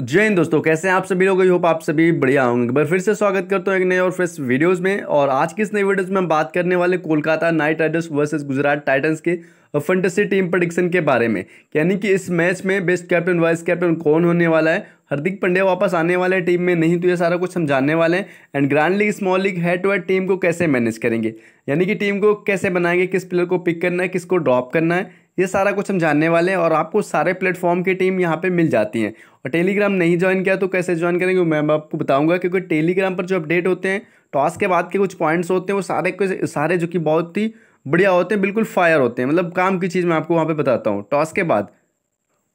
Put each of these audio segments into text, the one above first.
जय हिंद दोस्तों कैसे हैं आप सभी लोग आई होप आप सभी बढ़िया होंगे एक बार फिर से स्वागत करता हूं एक नए और फ्रेश वीडियोस में और आज की इस नई वीडियोस में हम बात करने वाले Kolkata Knight Riders versus Gujarat Titans के फंटेसी टीम प्रोडिक्शन के बारे में यानी कि इस मैच में बेस्ट कैप्टन वाइस कैप्टन कौन होने वाला है हार्दिक पंड्या वापस आने वाले टीम में नहीं तो ये सारा कुछ हम जानने वाले हैं and grand league small league head to head team को कैसे मैनेज करेंगे यानी कि टीम को कैसे बनाएंगे किस प्लेयर को पिक करना है किसको ड्रॉप करना है ये सारा कुछ हम जानने वाले हैं और आपको सारे प्लेटफॉर्म की टीम यहाँ पे मिल जाती हैं और टेलीग्राम नहीं ज्वाइन किया तो कैसे ज्वाइन करेंगे मैं आपको बताऊंगा क्योंकि टेलीग्राम पर जो अपडेट होते हैं टॉस तो के बाद के कुछ पॉइंट्स होते हैं वो सारे के सारे जो कि बहुत ही बढ़िया होते हैं बिल्कुल फायर होते हैं मतलब काम की चीज़ मैं आपको वहाँ पर बताता हूँ टॉस तो के बाद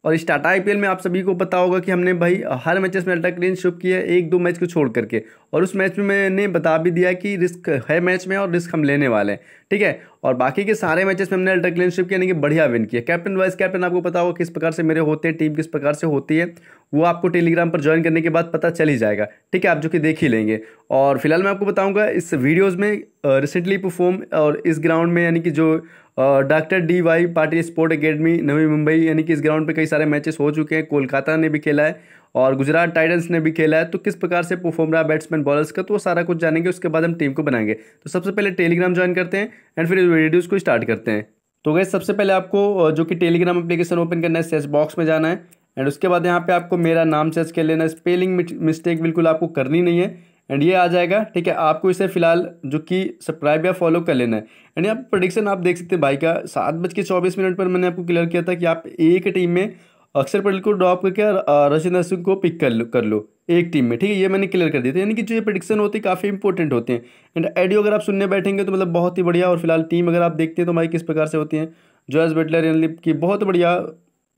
और इस टाटा आई में आप सभी को पता होगा कि हमने भाई हर मैचेस में अल्ट्रा क्लीन शिप किया एक दो मैच को छोड़ करके और उस मैच में मैंने बता भी दिया कि रिस्क है मैच में और रिस्क हम लेने वाले हैं ठीक है और बाकी के सारे मैचेस में हमने अल्ट्रा क्लीन शिप किया यानी कि बढ़िया विन किया कैप्टन वाइस कैप्टन आपको पता होगा किस प्रकार से मेरे होते हैं टीम किस प्रकार से होती है वो आपको टेलीग्राम पर ज्वाइन करने के बाद पता चल ही जाएगा ठीक है आप जो कि देख ही लेंगे और फिलहाल मैं आपको बताऊँगा इस वीडियोज़ में रिसेंटली परफॉर्म और इस ग्राउंड में यानी कि जो doctor D Y Patil sport academy Navi Mumbai यानी कि इस ग्राउंड पे कई सारे मैचेस हो चुके हैं कोलकाता ने भी खेला है और गुजरात टाइटन्स ने भी खेला है तो किस प्रकार से परफॉर्म रहा बैट्समैन बॉलर्स का तो वो सारा कुछ जानेंगे उसके बाद हम टीम को बनाएंगे तो सबसे पहले टेलीग्राम ज्वाइन करते हैं एंड फिर वीडियोज़ को स्टार्ट करते हैं तो गए सबसे पहले आपको जो कि टेलीग्राम अपलीकेशन ओपन करना है सेस बॉक्स में जाना है एंड उसके बाद यहाँ पे आपको मेरा नाम सर्च कर लेना है स्पेलिंग मिस्टेक बिल्कुल आपको करनी नहीं है एंड ये आ जाएगा ठीक है आपको इसे फिलहाल जो कि सब्सक्राइब या फॉलो कर लेना है एंड यहाँ प्रडिक्शन आप देख सकते हैं भाई का सात बज के चौबीस मिनट पर मैंने आपको क्लियर किया था कि आप एक टीम में अक्षर पटेल को ड्रॉप करके रशिद नसुक को पिक कर लो कर लो एक टीम में ठीक है ये मैंने क्लियर कर दिया था यानी कि जो ये प्रडिक्शन होती है काफ़ी इंपॉर्टेंट होते हैं एंड एडियो अगर आप सुनने बैठेंगे तो मतलब बहुत ही बढ़िया और फिलहाल टीम अगर आप देखते हैं तो भाई किस प्रकार से होती हैं जॉयस बेटलर यानी कि बहुत बढ़िया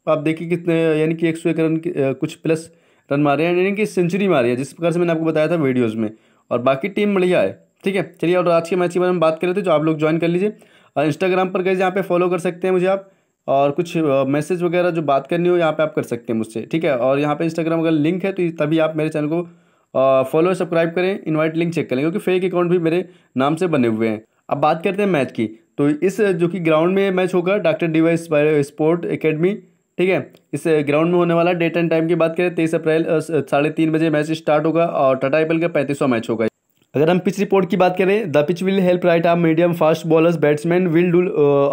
आप देखिए कितने यानी कि एक सौ एक रन कुछ प्लस रन मारे हैं यानी कि सेंचुरी मारी है जिस प्रकार से मैंने आपको बताया था वीडियोज़ में और बाकी टीम बढ़िया है ठीक है चलिए और आज के मैच के बारे में बात करें तो जो आप लोग ज्वाइन कर लीजिए और इंस्टाग्राम पर गए यहाँ पे फॉलो कर सकते हैं मुझे आप और कुछ मैसेज वगैरह जो बात करनी हो यहाँ पे आप कर सकते हैं मुझसे ठीक है और यहाँ पे इंस्टाग्राम अगर लिंक है तो तभी आप मेरे चैनल को फॉलो सब्सक्राइब करें इनवाइट लिंक चेक करें क्योंकि फेक अकाउंट भी मेरे नाम से बने हुए हैं अब बात करते हैं मैच की तो इस जो कि ग्राउंड में मैच होगा डॉक्टर डिवाइस स्पोर्ट एकेडमी ठीक है इस ग्राउंड में होने वाला डेट एंड टाइम की बात करें तेईस अप्रैल साढ़े तीन बजे मैच स्टार्ट होगा और टाटा एपल का पैंतीसवा मैच होगा अगर हम पिच रिपोर्ट की बात करें the pitch will help right arm medium fast bowlers batsman will do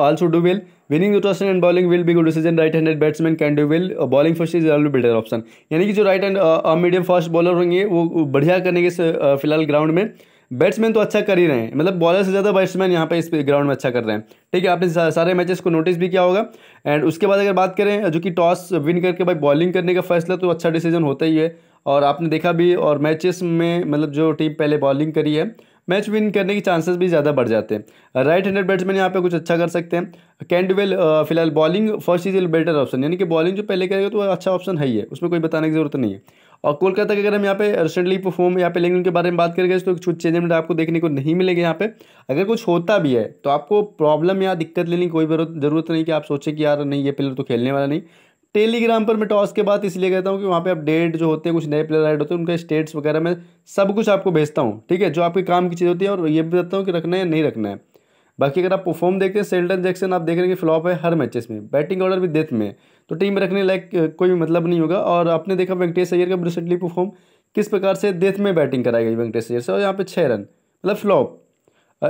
also do will winning rotation and bowling will be good decision right handed batsman can do will bowling first is all better option यानी कि जो right and medium fast bowler होंगे वो बढ़िया करेंगे फिलहाल ground में batsman तो अच्छा कर ही रहे हैं मतलब बॉलर से ज़्यादा बैट्समैन यहाँ पे इस ग्राउंड में अच्छा कर रहे हैं ठीक है आपने सारे मैचेस को नोटिस भी किया होगा एंड उसके बाद अगर बात करें जो कि टॉस विन करके भाई बॉलिंग करने का फैसला तो अच्छा डिसीजन होता ही है और आपने देखा भी और मैचेस में मतलब जो टीम पहले बॉलिंग करी है मैच विन करने के चांसेस भी ज़्यादा बढ़ जाते हैं राइट हैंडेड बैट्समैन यहाँ पे कुछ अच्छा कर सकते हैं कैंडवेल फिलहाल bowling first is better option यानी कि बॉलिंग जो पहले करेगा तो अच्छा ऑप्शन है ही है उसमें कोई बताने की जरूरत नहीं है और कोलकाता के अगर हम यहाँ पे रिसेंटली परफॉर्म यहाँ पे लेंगे उनके बारे में बात करेंगे तो कुछ चेंजमेंट आपको देखने को नहीं मिलेंगे यहाँ पे अगर कुछ होता भी है तो आपको प्रॉब्लम या दिक्कत लेने की कोई ज़रूरत नहीं कि आप सोचें कि यार नहीं ये प्लेयर तो खेलने वाला नहीं टेलीग्राम पर मैं टॉस के बाद इसलिए कहता हूँ कि वहाँ पे अपडेट जो होते हैं कुछ नए प्लेयर एड होते हैं उनका स्टेट्स वगैरह मैं सब कुछ आपको भेजता हूँ ठीक है जो आपके काम की चीज़ होती है और ये भी बताता हूँ कि रखना है या नहीं रखना है बाकी अगर आप परफॉर्म देखते हैं जैक्सन आप देख रहे हैं कि फ्लॉप है हर मैचेस में बैटिंग ऑर्डर भी डेथ में तो टीम में रखने लायक कोई मतलब नहीं होगा और आपने देखा वेंकटेश अय्यर का रिसेंटली परफॉर्म किस प्रकार से डेथ में बैटिंग कराई गई वेंकटेश अय्यर से और यहाँ पर छः रन मतलब फ्लॉप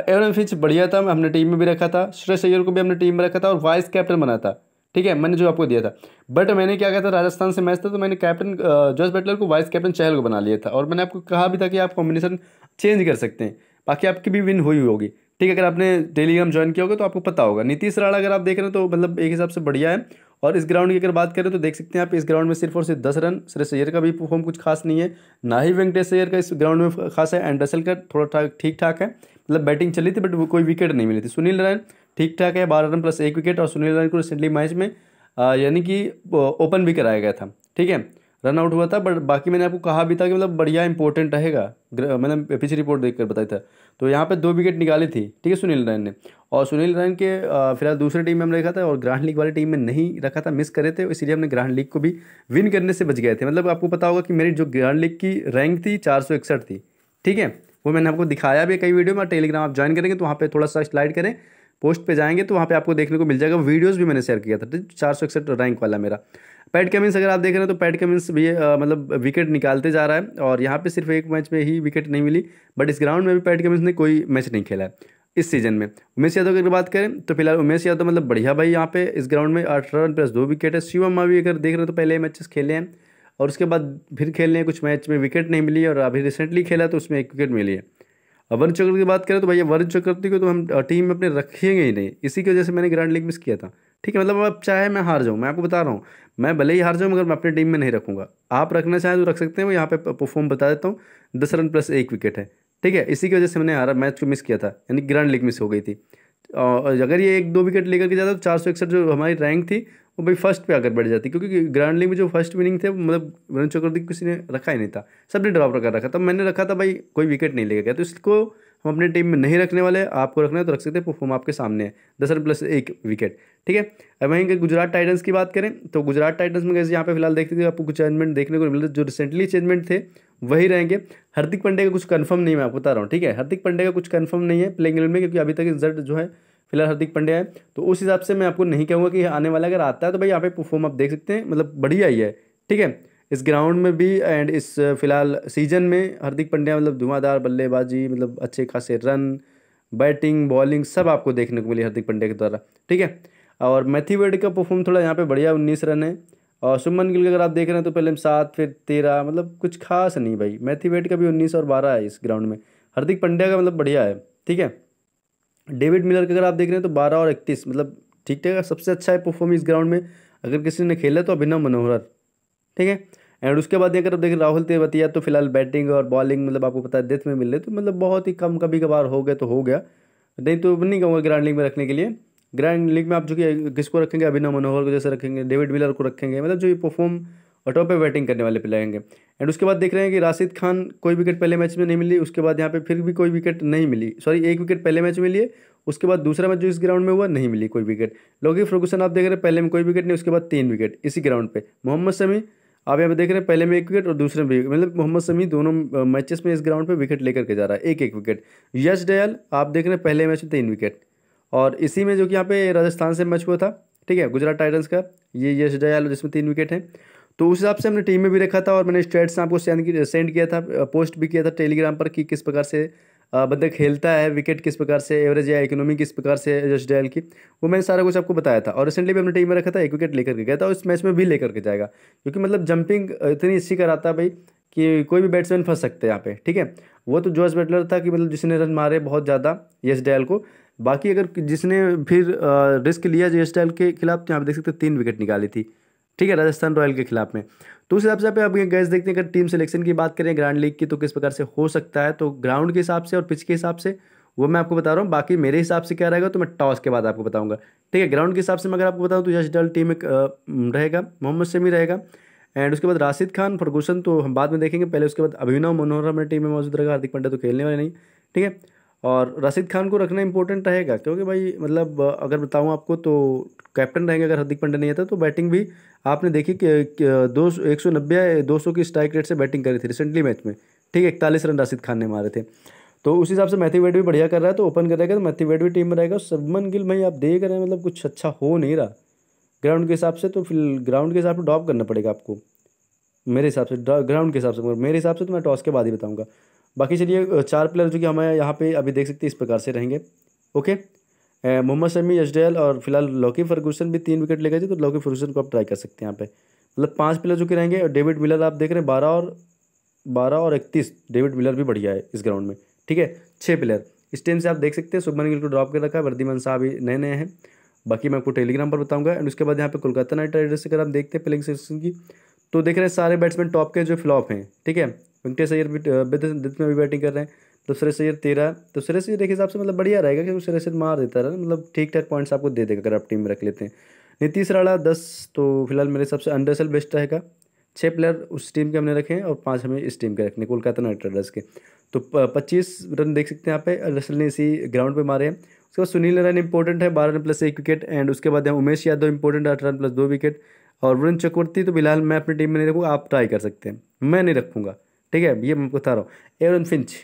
एवरन फिच बढ़िया था हमने टीम में भी रखा था श्रेष अय्यर को भी हमने टीम में रखा था और वाइस कैप्टन बना था ठीक है मैंने जो आपको दिया था बट मैंने क्या कहा था राजस्थान से मैच था तो मैंने कैप्टन जॉस बटलर को वाइस कैप्टन चहल को बना लिया था और मैंने आपको कहा भी था कि आप कॉम्बिनेशन चेंज कर सकते हैं बाकी आपकी भी विन हुई होगी ठीक है अगर आपने टेलीग्राम ज्वाइन किया होगा तो आपको पता होगा नीतीश राणा अगर आप देख रहे हैं तो मतलब एक हिसाब से बढ़िया है और इस ग्राउंड की अगर बात करें तो देख सकते हैं आप इस ग्राउंड में सिर्फ और सिर्फ दस रन श्रेयस सैयर का भी परफॉर्म कुछ खास नहीं है ना ही वेंकटेश सैयर का इस ग्राउंड में खास है एंड रसल का थोड़ा ठीक ठाक है मतलब बैटिंग चली थी बट वो कोई विकेट नहीं मिली थी सुनील रैन ठीक ठाक है बारह रन प्लस एक विकेट और सुनील रैन को रिसेंटली मैच में यानी कि ओपन भी कराया गया था ठीक है रन आउट हुआ था बट बाकी मैंने आपको कहा भी था कि मतलब बढ़िया इंपॉर्टेंट रहेगा मैंने पिछली रिपोर्ट देख कर बताया था तो यहाँ पे दो विकेट निकाली थी ठीक है सुनील रैन ने और सुनील रैन के फिलहाल दूसरे टीम में हमने रखा था और ग्रांड लीग वाली टीम में नहीं रखा था मिस करे थे इसलिए हमने ग्रांड लीग को भी विन करने से बच गए थे मतलब आपको पता होगा कि मेरी जो ग्रांड लीग की रैंक थी चार थी ठीक है वो मैंने आपको दिखाया भी कई वीडियो में टेलीग्राम आप ज्वाइन करेंगे तो वहाँ पर थोड़ा सा स्लाइड करें पोस्ट पे जाएंगे तो वहाँ पे आपको देखने को मिल जाएगा वीडियोस भी मैंने शेयर किया था चार सौ इकसठ रैंक वाला मेरा पैट कमिंस अगर आप देख रहे हैं तो पैट कमिंस भी आ, मतलब विकेट निकालते जा रहा है और यहाँ पे सिर्फ एक मैच में ही विकेट नहीं मिली बट इस ग्राउंड में भी पैट कमिंस ने कोई मैच नहीं खेला है इस सीजन में उमेश यादव की अगर बात करें तो फिलहाल उमेश यादव मतलब बढ़िया भाई यहाँ पे इस ग्राउंड में अठारह रन प्लस दो विकेट है शिवम भी अगर देख रहे हैं तो पहले मैचेस खेले हैं और उसके बाद फिर खेल रहे हैं कुछ मैच में विकेट नहीं मिली और अभी रिसेंटली खेला तो उसमें एक विकेट मिली है अब वर्ण चक्रवर्ती की बात करें तो भैया वर्ण चक्रवर्ती को तो हम टीम में अपने रखेंगे ही नहीं इसी की वजह से मैंने ग्रैंड लीग मिस किया था ठीक है मतलब अब चाहे मैं हार जाऊँ मैं आपको बता रहा हूँ मैं भले ही हार जाऊँ मगर मैं अपनी टीम में नहीं रखूँगा आप रखना चाहें तो रख सकते हैं वो यहाँ पर परफॉर्म बता देता हूँ दस रन प्लस एक विकेट है ठीक है इसी की वजह से मैंने हारा मैच को मिस किया था यानी ग्रैंड लीग मिस हो गई थी और अगर ये एक दो विकेट लेकर के जाता तो चार सौ इकसठ जो हमारी रैंक थी वो भाई फर्स्ट पे आकर बैठ जाती क्योंकि ग्रैंड लीग में जो फर्स्ट विनिंग थे मतलब वरुण चक्रवर्ती किसी ने रखा ही नहीं था सब ने ड्रॉप रखा रखा था मैंने रखा था भाई कोई विकेट नहीं लेकर गया तो इसको हम अपने टीम में नहीं रखने वाले आपको रखना है तो रख सकते हैं परफॉर्म आपके सामने है दस रन प्लस एक विकेट ठीक है अब वहीं गुजरात टाइटन्स की बात करें तो गुजरात टाइटन्स में कैसे यहाँ पे फिलहाल देखते थे आपको कुछ चेंजमेंट देखने को मिलते जो रिसेंटली चेंजमेंट थे वही रहेंगे हार्दिक पंडे का कुछ कन्फर्म नहीं मैं आपको बता रहा हूँ ठीक है हार्दिक पंडे का कुछ कन्फर्म नहीं है प्लेइंग इलेवन में क्योंकि अभी तक रिजल्ट जो है फिलहाल हार्दिक पंडे है तो उस हिसाब से मैं आपको नहीं कहूँगा कि आने वाला अगर आता है तो भाई यहाँ पे परफॉर्म आप देख सकते हैं मतलब बढ़िया ही है ठीक है इस ग्राउंड में भी एंड इस फिलहाल सीजन में हार्दिक पंड्या मतलब धुआंधार बल्लेबाजी मतलब अच्छे खासे रन बैटिंग बॉलिंग सब आपको देखने को मिली हार्दिक पंड्या के द्वारा ठीक है और मैथ्यू वेड का परफॉर्म थोड़ा यहाँ पे बढ़िया उन्नीस रन है और सुमन गिल अगर आप देख रहे हैं तो पहले हम सात फिर तेरह मतलब कुछ खास नहीं भाई मैथ्यू वेड का भी उन्नीस और बारह है इस ग्राउंड में हार्दिक पंड्या का मतलब बढ़िया है ठीक है डेविड मिलर का अगर आप देख रहे हैं तो बारह और इकतीस मतलब ठीक ठाक सबसे अच्छा है परफॉर्म इस ग्राउंड में अगर किसी ने खेला तो अभिनव मनोहर ठीक है एंड उसके बाद अगर देखें राहुल तेवतिया तो फिलहाल बैटिंग और बॉलिंग मतलब आपको पता है डेथ में मिल रहे तो मतलब बहुत ही कम कभी कभार हो गया तो हो गया नहीं तो नहीं कहूँगा ग्रैंड लीग में रखने के लिए ग्रैंड लीग में आप जो कि किसको रखेंगे अभिनव मनोहर को जैसे रखेंगे डेविड विलर को रखेंगे मतलब जो ये परफॉर्म और टॉप पे बैटिंग करने वाले प्लेयर होंगे एंड उसके बाद देख रहे हैं कि राशिद खान कोई विकेट पहले मैच में नहीं मिली उसके बाद यहाँ पे फिर भी कोई विकेट नहीं मिली सॉरी एक विकेट पहले मैच में लिए उसके बाद दूसरा मैच जो इस ग्राउंड में हुआ नहीं मिली कोई विकेट लोगी फर्गूसन आप देख रहे हैं पहले में कोई विकेट नहीं उसके बाद तीन विकेट इसी ग्राउंड पर मोहम्मद शमी आप यहाँ पे देख रहे हैं पहले में एक विकेट और दूसरे में मतलब मोहम्मद समी दोनों मैचेस में इस ग्राउंड पे विकेट लेकर के जा रहा है एक एक विकेट यश डयाल आप देख रहे हैं पहले मैच में तीन विकेट और इसी में जो कि यहाँ पे राजस्थान से मैच हुआ था ठीक है गुजरात टाइटन्स का ये यश डयाल जिसमें तीन विकेट हैं तो उस हिसाब से हमने टीम में भी रखा था और मैंने स्टेट्स आपको सेंड किया था पोस्ट भी किया था टेलीग्राम पर कि किस प्रकार से बंदा खेलता है विकेट किस प्रकार से एवरेज या इकोनॉमी किस प्रकार से जस्ट डायल की वो मैंने सारा कुछ आपको बताया था और रिसेंटली भी हमने टीम में रखा था एक विकेट लेकर के गया था और इस मैच में भी लेकर के जाएगा क्योंकि मतलब जंपिंग इतनी इसी कराता भाई कि कोई भी बैट्समैन फंस सकते हैं यहाँ पे ठीक है वो तो जॉर्ज बटलर था कि मतलब जिसने रन मारे बहुत ज़्यादा यश डैल को बाकी अगर जिसने फिर रिस्क लिया यश डायल के खिलाफ तो यहाँ पे देख सकते तीन विकेट निकाली थी ठीक है राजस्थान रॉयल के खिलाफ में तो उस हिसाब से आप गैस देखते हैं अगर टीम सिलेक्शन की बात करें ग्रांड लीग की तो किस प्रकार से हो सकता है तो ग्राउंड के हिसाब से और पिच के हिसाब से वो मैं आपको बता रहा हूँ बाकी मेरे हिसाब से क्या रहेगा तो मैं टॉस के बाद आपको बताऊँगा ठीक है ग्राउंड के हिसाब से मैं अगर आपको बताऊँ तो यश डल टीम एक रहेगा मोहम्मद शमी रहेगा एंड उसके बाद राशिद खान फर्गूसन तो हम बाद में देखेंगे पहले उसके बाद अभिनव मनोहर मेरी टीम में मौजूद रहेगा हार्दिक पांड्या तो खेलने वाले नहीं ठीक है और राशिद खान को रखना इंपॉर्टेंट रहेगा क्योंकि भाई मतलब अगर बताऊँ आपको तो कैप्टन रहेंगे अगर हार्दिक पांड्या नहीं आता तो बैटिंग तो भी आपने देखी कि दो एक सौ नब्बे दो सौ की स्ट्राइक रेट से बैटिंग करी थी रिसेंटली मैच में ठीक है इकतालीस रन राशिद खान ने मारे थे तो उस हिसाब से मैथ्यू वेट भी बढ़िया कर रहा है तो ओपन करेगा तो मैथ्यू वेट भी टीम में रहेगा सबमन गिल भाई आप देख रहे हैं मतलब कुछ अच्छा हो नहीं रहा ग्राउंड के हिसाब से तो फिर ग्राउंड के हिसाब से ड्रॉप करना पड़ेगा आपको मेरे हिसाब से ग्राउंड के हिसाब से मेरे हिसाब से तो मैं टॉस के बाद ही बताऊँगा बाकी चलिए चार प्लेयर जो कि हमें यहाँ पे अभी देख सकते हैं इस प्रकार से रहेंगे ओके मोहम्मद शमी यशडेल और फिलहाल लॉकी फर्गूसन भी तीन विकेट ले गए थे तो लॉकी फर्गूसन को आप ट्राई कर सकते हैं यहाँ पे मतलब पांच प्लेयर जो कि रहेंगे और डेविड मिलर आप देख रहे हैं बारह और बारह और इकतीस डेविड मिलर भी बढ़िया है इस ग्राउंड में ठीक है छः प्लेयर इस टीम से आप देख सकते हैं सुखमन गिल को ड्रॉप कर रखा है वर्दीमन साहब भी नए नए हैं बाकी मैं आपको टेलीग्राम पर बताऊंगा एंड उसके बाद यहाँ पे कोलकाता नाइट राइडर्स अगर आप देखते हैं प्लेइंग सेक्शन की तो देख रहे हैं सारे बैट्समैन टॉप के जो फ्लॉप हैं ठीक है वेंकटेश अय्यर भी में भी बैटिंग कर रहे हैं तो सुरेश अय्यर तेरह तो सुरेश अय्यर एक हिसाब से मतलब बढ़िया रहेगा क्योंकि सुरेश अय्यर मार देता रहा मतलब ठीक ठाक पॉइंट्स आपको दे देगा अगर आप टीम में रख लेते हैं नीतीश राणा दस तो फिलहाल मेरे हिसाब से अंडरसेल बेस्ट रहेगा छः प्लेयर उस टीम के हमने रखे हैं और पाँच हमें इस टीम के रखने कोलकाता नाइट राइडर्स के तो पच्चीस रन देख सकते हैं यहाँ पे अंडरसल ने इसी ग्राउंड पर मारे हैं उसके बाद सुनील नारायण इंपॉर्टेंट है बारह रन प्लस एक विकेट एंड उसके बाद यहाँ उमेश यादव इंपॉर्टेंट अठारह रन प्लस दो विकेट और वरुण चक्रवर्ती तो फिलहाल मैं अपनी टीम में नहीं रखूँगा आप ट्राई कर सकते हैं मैं नहीं रखूँगा ठीक है ये मैं बता रहा हूँ एवरन फिंच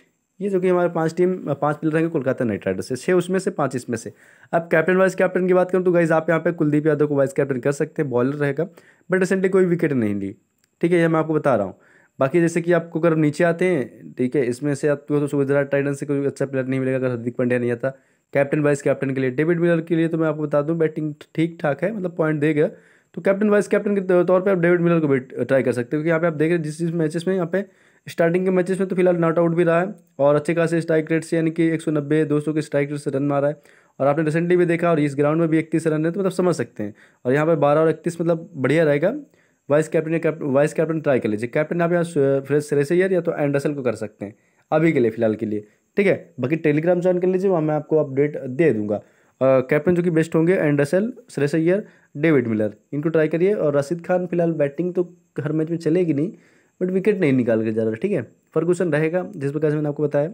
ये जो कि हमारे पांच टीम पांच प्लेयर रहेंगे कोलकाता नाइट राइडर्स से छः उसमें से पांच इसमें से अब कैप्टन वाइस कैप्टन की बात करूँ तो गाइज आप यहाँ पे कुलदीप यादव को वाइस कैप्टन कर सकते हैं बॉलर रहेगा बट रिसेंटली कोई विकेट नहीं ली ठीक है ये मैं आपको बता रहा हूँ बाकी जैसे कि आपको अगर नीचे आते हैं ठीक है इसमें से आपको तो गुजरात टाइटन से कोई अच्छा प्लेयर नहीं मिलेगा अगर हार्दिक पांड्या नहीं आता कैप्टन वाइस कैप्टन के लिए डेविड मिलर के लिए तो मैं आपको बता दूँ बैटिंग ठीक ठाक है मतलब पॉइंट देगा तो कैप्टन वाइस कैप्टन के तौर पर आप डेविड मिलर को भी ट्राई कर सकते हो क्योंकि यहाँ पे आप देख रहे हैं जिस जिस मैचेस में यहाँ पे स्टार्टिंग के मैचेस में तो फिलहाल नॉट आउट भी रहा है और अच्छे खासे स्ट्राइक रेट से यानी कि एक सौ नब्बे दो सौ के स्ट्राइक रेट से रन मारा है और आपने रिसेंटली भी देखा और इस ग्राउंड में भी इकतीस रन है तो मतलब समझ सकते हैं और यहाँ पर बारह और इकतीस मतलब बढ़िया रहेगा वाइस कैप्टन या वाइस कैप्टन ट्राई कर लीजिए कैप्टन आप यहाँ फ्रेश सरेसैयर या तो एंडरसल को कर सकते हैं अभी के लिए फिलहाल के लिए ठीक है बाकी टेलीग्राम ज्वाइन कर लीजिए वहाँ मैं आपको अपडेट दे दूंगा कैप्टन जो कि बेस्ट होंगे एंडरसेल श्रेष डेविड मिलर इनको ट्राई करिए और रशीद खान फिलहाल बैटिंग तो हर मैच में चलेगी नहीं बट विकेट नहीं निकाल के जा रहा ठीक है फर्गूसन रहेगा जिस प्रकार से मैंने आपको बताया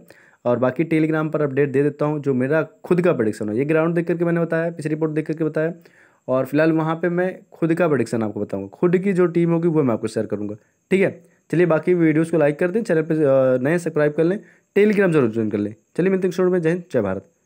और बाकी टेलीग्राम पर अपडेट दे देता हूँ जो मेरा खुद का प्रडिक्शन है ये ग्राउंड देख करके मैंने बताया पिछली रिपोर्ट देख करके बताया और फिलहाल वहाँ पर मैं खुद का प्रडिक्शन आपको बताऊँगा खुद की जो टीम होगी वो मैं आपको शेयर करूँगा ठीक है चलिए बाकी वीडियोज़ को लाइक कर दें चैनल पर नए सब्सक्राइब कर लें टेलीग्राम जरूर ज्वाइन कर लें चलिए मिलते हैं शोर में जय हिंद जय भारत